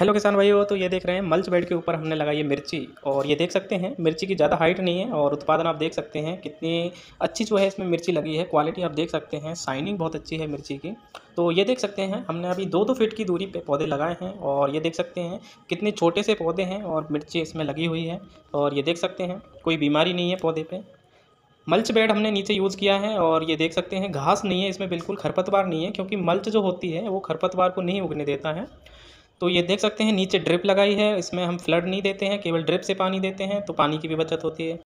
hello किसान भाई हो तो ये देख रहे हैं मल्च बेड के ऊपर हमने लगाई है मिर्ची और ये देख सकते हैं मिर्ची की ज़्यादा हाइट नहीं है और उत्पादन आप देख सकते हैं कितनी अच्छी जो है इसमें मिर्ची लगी है क्वालिटी आप देख सकते हैं शाइनिंग बहुत अच्छी है मिर्ची की तो ये देख सकते हैं हमने अभी दो दो फीट की दूरी पर पौधे लगाए हैं और ये देख सकते हैं कितने छोटे से पौधे हैं और मिर्ची इसमें लगी हुई है और ये देख सकते हैं कोई बीमारी नहीं है पौधे पर मल्च बेड हमने नीचे यूज़ किया है और ये देख सकते हैं घास नहीं है इसमें बिल्कुल खरपतवार नहीं है क्योंकि मल्च जो होती है वो खरपतवार को नहीं उगने देता है तो ये देख सकते हैं नीचे ड्रिप लगाई है इसमें हम फ्लड नहीं देते हैं केवल ड्रिप से पानी देते हैं तो पानी की भी बचत होती है